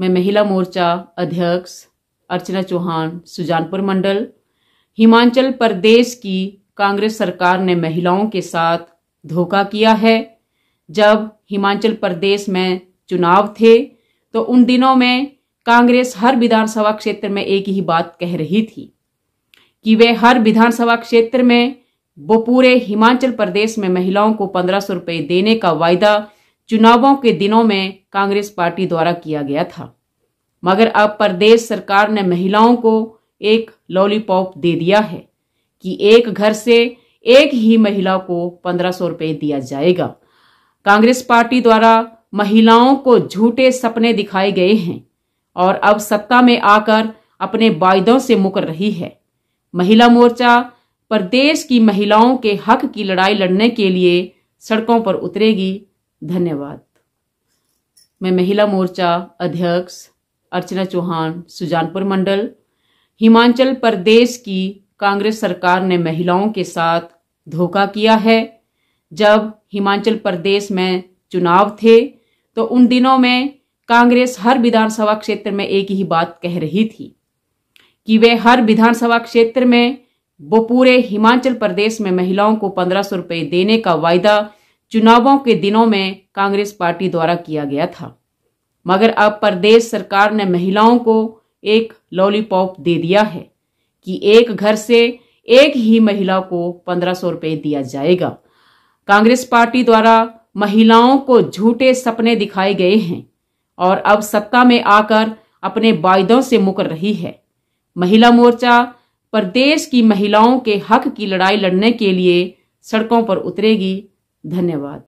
मैं महिला मोर्चा अध्यक्ष अर्चना चौहान सुजानपुर मंडल हिमाचल प्रदेश की कांग्रेस सरकार ने महिलाओं के साथ धोखा किया है जब हिमाचल प्रदेश में चुनाव थे तो उन दिनों में कांग्रेस हर विधानसभा क्षेत्र में एक ही बात कह रही थी कि वे हर विधानसभा क्षेत्र में वो पूरे हिमाचल प्रदेश में महिलाओं को पंद्रह सौ रुपये देने का वायदा चुनावों के दिनों में कांग्रेस पार्टी द्वारा किया गया था मगर अब प्रदेश सरकार ने महिलाओं को एक लॉलीपॉप दे दिया है कि एक घर से एक ही महिला को पंद्रह सौ रुपये दिया जाएगा कांग्रेस पार्टी द्वारा महिलाओं को झूठे सपने दिखाए गए हैं और अब सत्ता में आकर अपने वायदों से मुकर रही है महिला मोर्चा प्रदेश की महिलाओं के हक की लड़ाई लड़ने के लिए सड़कों पर उतरेगी धन्यवाद मैं महिला मोर्चा अध्यक्ष अर्चना चौहान सुजानपुर मंडल हिमाचल प्रदेश की कांग्रेस सरकार ने महिलाओं के साथ धोखा किया है जब हिमाचल प्रदेश में चुनाव थे तो उन दिनों में कांग्रेस हर विधानसभा क्षेत्र में एक ही बात कह रही थी कि वे हर विधानसभा क्षेत्र में वो पूरे हिमाचल प्रदेश में महिलाओं को पंद्रह सौ रुपये देने का वायदा चुनावों के दिनों में कांग्रेस पार्टी द्वारा किया गया था मगर अब प्रदेश सरकार ने महिलाओं को एक लॉलीपॉप दे दिया है कि एक घर से एक ही महिला को पंद्रह सौ रुपये दिया जाएगा कांग्रेस पार्टी द्वारा महिलाओं को झूठे सपने दिखाए गए हैं और अब सत्ता में आकर अपने वायदों से मुकर रही है महिला मोर्चा प्रदेश की महिलाओं के हक की लड़ाई लड़ने के लिए सड़कों पर उतरेगी धन्यवाद